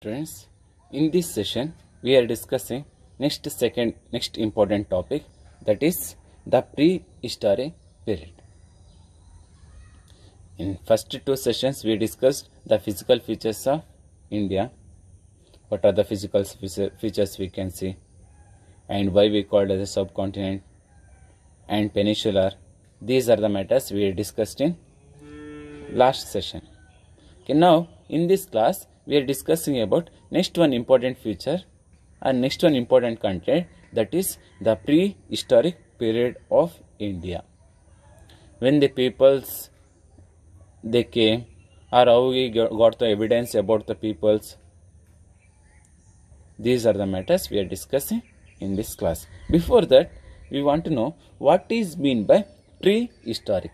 Friends, in this session, we are discussing next second, next important topic that is the prehistoric period. In first two sessions, we discussed the physical features of India. What are the physical features we can see and why we called as a subcontinent and peninsular. These are the matters we discussed in last session. Okay, now in this class, we are discussing about next one important feature and next one important content that is the prehistoric period of India. When the peoples they came or how we got the evidence about the peoples. These are the matters we are discussing in this class. Before that, we want to know what is mean by prehistoric.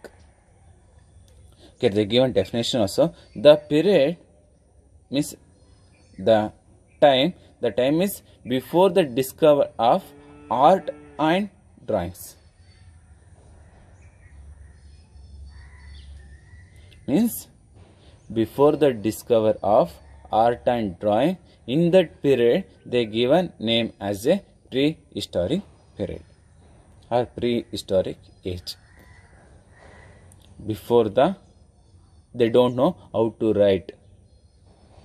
Okay, they given definition also. The period means the time the time is before the discovery of art and drawings means before the discovery of art and drawing in that period they given name as a prehistoric period or prehistoric age before the they don't know how to write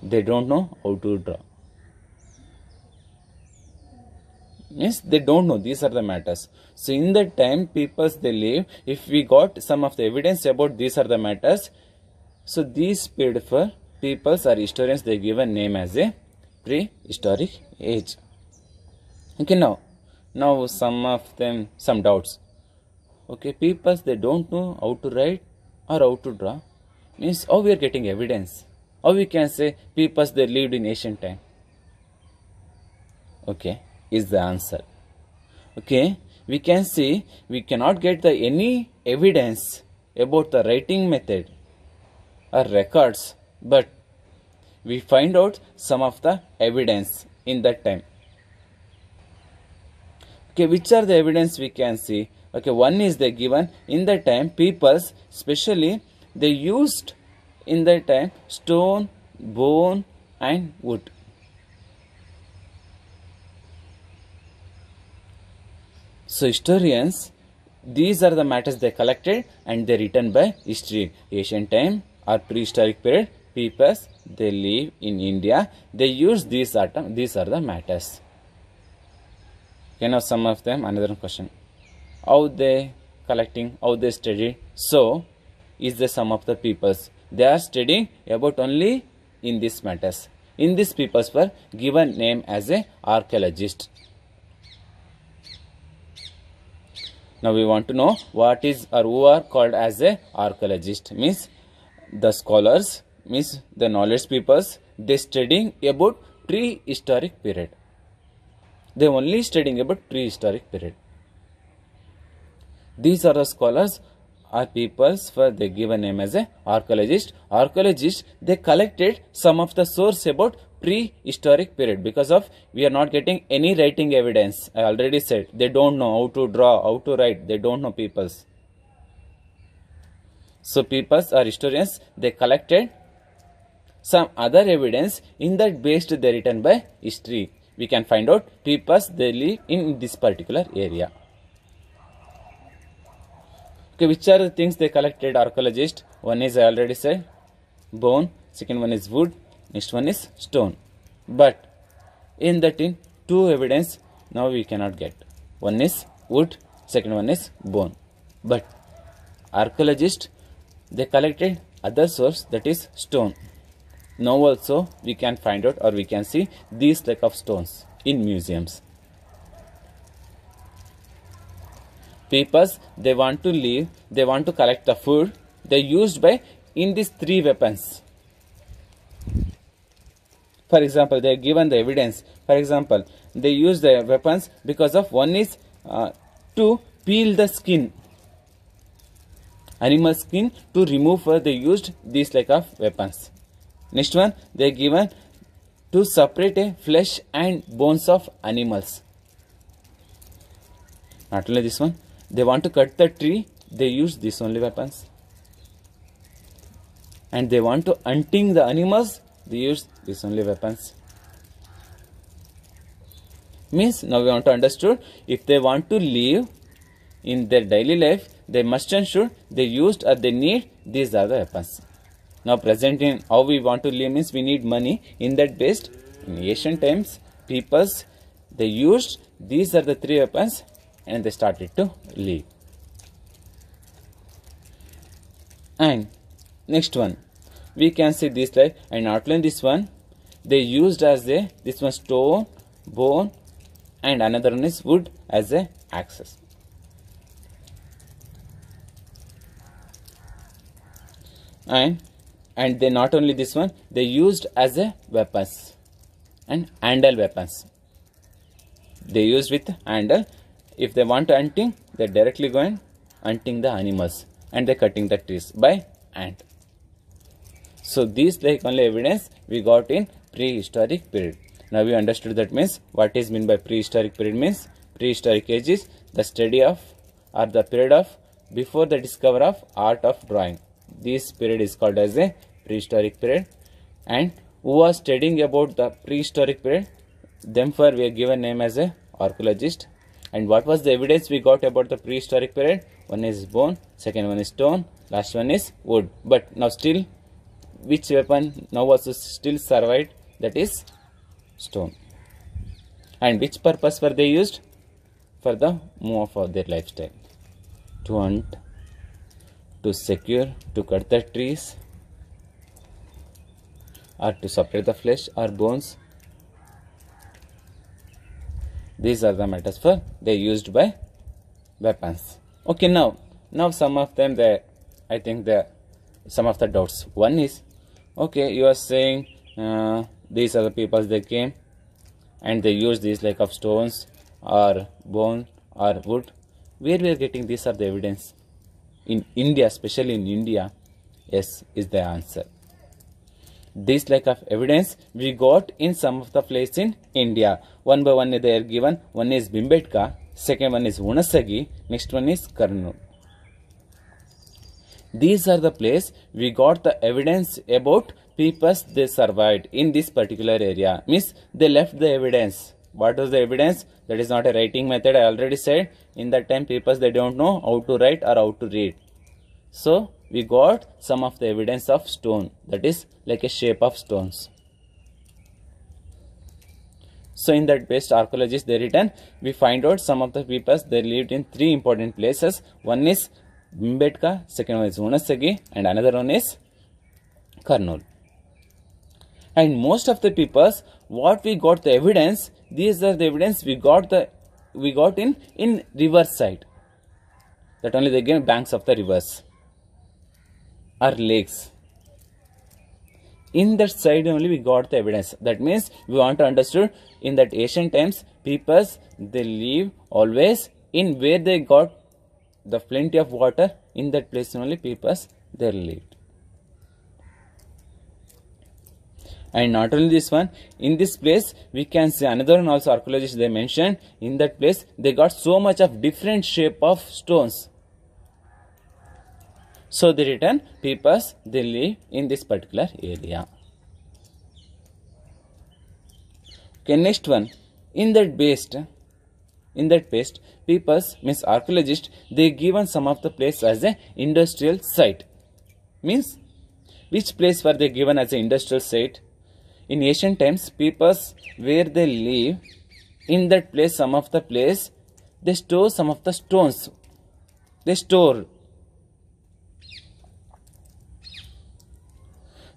they don't know how to draw Yes, they don't know these are the matters so in the time peoples they live if we got some of the evidence about these are the matters so these paid for peoples are historians they give a name as a prehistoric age okay now now some of them some doubts okay peoples they don't know how to write or how to draw means how we are getting evidence or we can say peoples they lived in ancient time okay is the answer okay we can see we cannot get the any evidence about the writing method or records but we find out some of the evidence in that time okay which are the evidence we can see okay one is they given in that time peoples especially they used in that time stone, bone, and wood. So historians, these are the matters they collected and they written by history. Ancient time or prehistoric period, peoples they live in India. They use these atom. These are the matters. You know some of them. Another question: How they collecting? How they study? So, is the sum of the peoples? they are studying about only in this matters. In these papers were given name as a archaeologist. Now we want to know what is or who are called as a archaeologist means the scholars means the knowledge people. they studying about prehistoric period. They only studying about prehistoric period. These are the scholars are peoples for the given name as a archaeologist. Archaeologists they collected some of the source about prehistoric period because of we are not getting any writing evidence. I already said they don't know how to draw, how to write. They don't know peoples. So peoples are historians. They collected some other evidence in that based they written by history. We can find out peoples they live in this particular area. Okay, which are the things they collected archaeologists? One is I already said bone, second one is wood, next one is stone. But in that in two evidence now we cannot get. One is wood, second one is bone. But archaeologists they collected other source that is stone. Now also we can find out or we can see these type of stones in museums. Papers, they want to leave, they want to collect the food. they used by in these three weapons. For example, they are given the evidence. For example, they use the weapons because of one is uh, to peel the skin. Animal skin to remove uh, they used these like of weapons. Next one, they are given to separate uh, flesh and bones of animals. Not only this one, they want to cut the tree they use this only weapons and they want to hunting the animals they use this only weapons means now we want to understood if they want to live in their daily life they must ensure they used or they need these are the weapons now present in how we want to live means we need money in that based in ancient times peoples they used these are the three weapons and they started to leave. And next one, we can see this like and outline this one. They used as a this one stone, bone, and another one is wood as a axis. And and they not only this one they used as a weapons and handle weapons they used with handle if they want hunting they directly going hunting the animals and they cutting the trees by ant so these like only evidence we got in prehistoric period now we understood that means what is mean by prehistoric period means prehistoric age is the study of or the period of before the discovery of art of drawing this period is called as a prehistoric period and who was studying about the prehistoric period them for we are given name as a archaeologist and what was the evidence we got about the prehistoric period? One is bone, second one is stone, last one is wood. But now still, which weapon now was still survived? That is stone. And which purpose were they used? For the move of their lifestyle. To hunt, to secure, to cut the trees, or to separate the flesh or bones these are the metals for they used by weapons. Okay, now now some of them they I think the some of the doubts. One is okay, you are saying uh, these are the peoples they came and they used these like of stones or bone or wood. Where we are getting these are the evidence in India, especially in India, yes is the answer. This lack of evidence we got in some of the places in India. One by one they are given. One is Bimbetka, second one is Unasagi, next one is Karnu. These are the place we got the evidence about people they survived in this particular area. Means they left the evidence. What was the evidence? That is not a writing method. I already said in that time people they don't know how to write or how to read. So we got some of the evidence of stone that is like a shape of stones so in that best archaeologists they written we find out some of the peoples they lived in three important places one is Bimbetka second one is Unasagi and another one is Karnal. and most of the peoples what we got the evidence these are the evidence we got the we got in in riverside that only they give banks of the rivers are lakes in that side only we got the evidence that means we want to understand in that ancient times peoples they live always in where they got the plenty of water in that place only peoples they lived and not only this one in this place we can see another one also archaeologists they mentioned in that place they got so much of different shape of stones so they written peoples they live in this particular area. Okay, next one. In that based, in that based, peoples means archaeologists they given some of the place as a industrial site. Means which place were they given as an industrial site? In ancient times, peoples where they live, in that place, some of the place, they store some of the stones. They store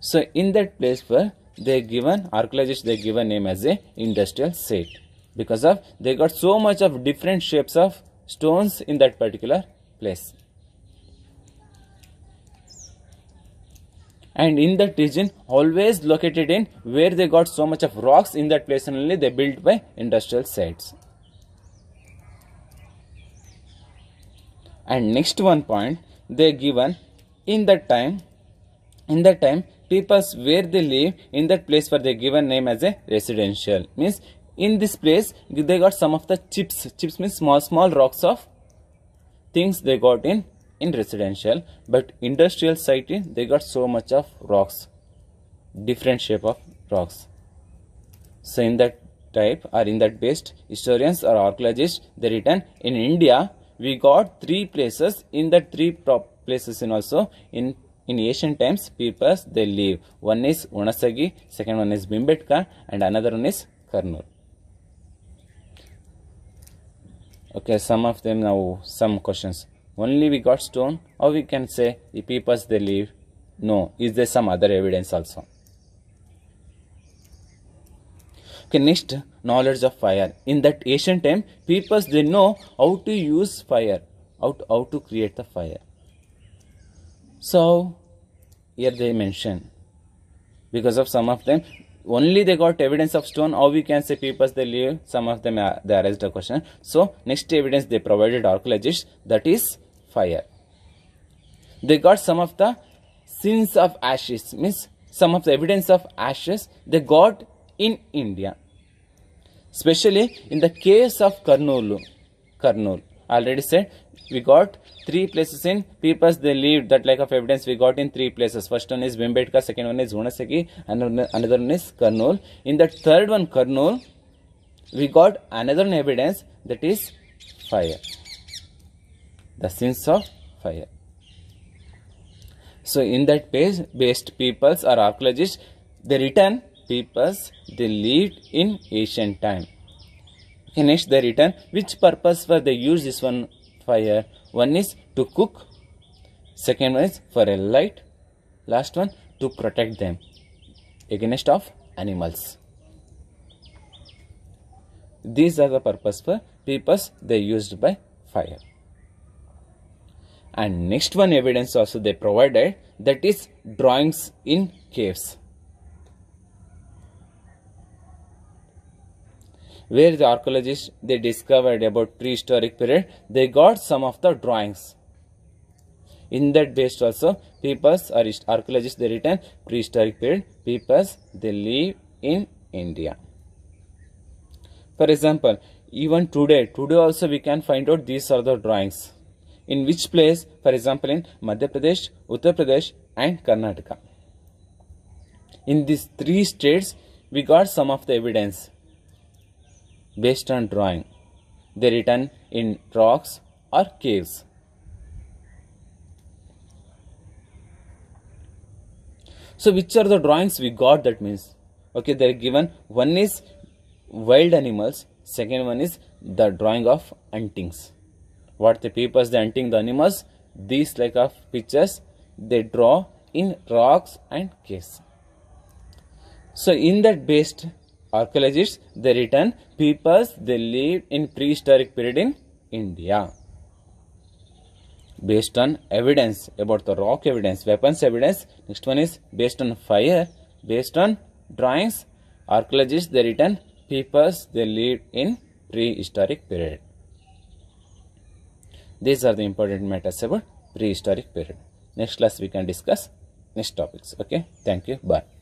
So in that place where they given archaeologists they given name as a industrial site because of they got so much of different shapes of stones in that particular place. and in that region always located in where they got so much of rocks in that place only they built by industrial sites and next one point they given in that time in that time peoples where they live in that place where they given name as a residential means in this place they got some of the chips chips means small small rocks of things they got in in residential but industrial site they got so much of rocks different shape of rocks so in that type or in that based historians or archaeologists they written in india we got three places in that three places in also in in ancient times peoples they live one is Onasagi second one is Bimbetka and another one is Karnool okay some of them now some questions only we got stone or we can say the peoples they live no is there some other evidence also okay next knowledge of fire in that ancient time peoples they know how to use fire how to, how to create the fire so here they mention because of some of them only they got evidence of stone or we can say papers they leave some of them are, uh, they raised a question so next evidence they provided archaeologists that is fire they got some of the sins of ashes means some of the evidence of ashes they got in india especially in the case of karnool karnool already said we got three places in peoples they lived that lack of evidence we got in three places first one is Vimbedkar second one is Gunasegi and another one is Karnool in the third one Karnool we got another evidence that is fire the sins of fire so in that page based peoples or archaeologists they written peoples they lived in ancient time Finish the they written which purpose were they used this one fire one is to cook second one is for a light last one to protect them against of animals these are the purpose for purpose they used by fire and next one evidence also they provided that is drawings in caves where the archaeologists they discovered about prehistoric period they got some of the drawings in that based also peoples or archaeologists they written prehistoric period peoples they live in india for example even today today also we can find out these are the drawings in which place for example in madhya pradesh uttar pradesh and karnataka in these three states we got some of the evidence based on drawing. They written in rocks or caves. So which are the drawings we got that means? Okay, they are given one is wild animals, second one is the drawing of huntings. What the people The hunting the animals, these like of pictures they draw in rocks and caves. So in that based archaeologists they written peoples they lived in prehistoric period in India. Based on evidence about the rock evidence, weapons evidence. Next one is based on fire, based on drawings. Archaeologists they written peoples they lived in prehistoric period. These are the important matters about prehistoric period. Next class we can discuss next topics. Okay. Thank you. Bye.